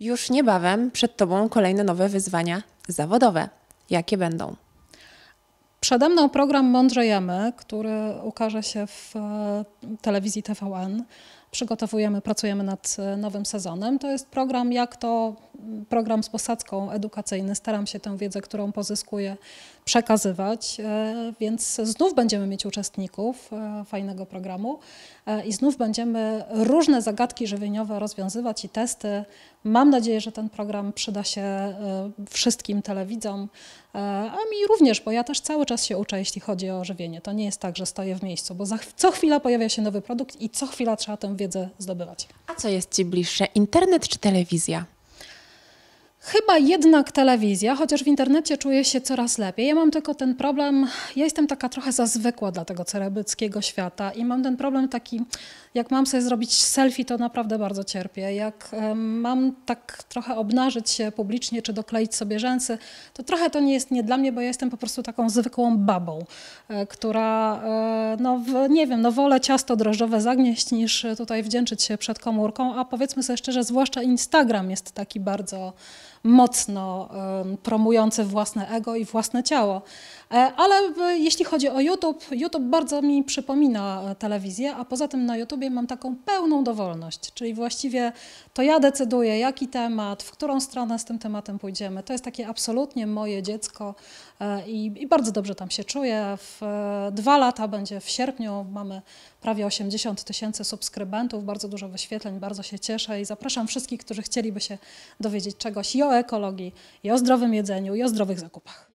Już niebawem przed Tobą kolejne nowe wyzwania zawodowe. Jakie będą? Przede mną program Mądrzejemy, który ukaże się w e, telewizji TVN. Przygotowujemy, pracujemy nad e, nowym sezonem. To jest program, jak to program z posadzką edukacyjny. Staram się tę wiedzę, którą pozyskuję, przekazywać, e, więc znów będziemy mieć uczestników e, fajnego programu e, i znów będziemy różne zagadki żywieniowe rozwiązywać i testy. Mam nadzieję, że ten program przyda się wszystkim telewidzom, a mi również, bo ja też cały czas się uczę, jeśli chodzi o żywienie. To nie jest tak, że stoję w miejscu, bo co chwila pojawia się nowy produkt i co chwila trzeba tę wiedzę zdobywać. A co jest Ci bliższe, internet czy telewizja? Chyba jednak telewizja, chociaż w internecie czuję się coraz lepiej. Ja mam tylko ten problem, ja jestem taka trochę za zwykła dla tego cerebyckiego świata i mam ten problem taki, jak mam sobie zrobić selfie, to naprawdę bardzo cierpię. Jak mam tak trochę obnażyć się publicznie, czy dokleić sobie rzęsy, to trochę to nie jest nie dla mnie, bo ja jestem po prostu taką zwykłą babą, e, która, e, no nie wiem, no wolę ciasto drożdżowe zagnieść, niż tutaj wdzięczyć się przed komórką, a powiedzmy sobie szczerze, zwłaszcza Instagram jest taki bardzo mocno promujące własne ego i własne ciało. E, ale jeśli chodzi o YouTube, YouTube bardzo mi przypomina e, telewizję, a poza tym na YouTubie mam taką pełną dowolność, czyli właściwie to ja decyduję, jaki temat, w którą stronę z tym tematem pójdziemy. To jest takie absolutnie moje dziecko e, i, i bardzo dobrze tam się czuję. W dwa lata będzie w sierpniu, mamy prawie 80 tysięcy subskrybentów, bardzo dużo wyświetleń, bardzo się cieszę i zapraszam wszystkich, którzy chcieliby się dowiedzieć czegoś i o ekologii, i o zdrowym jedzeniu, i o zdrowych zakupach.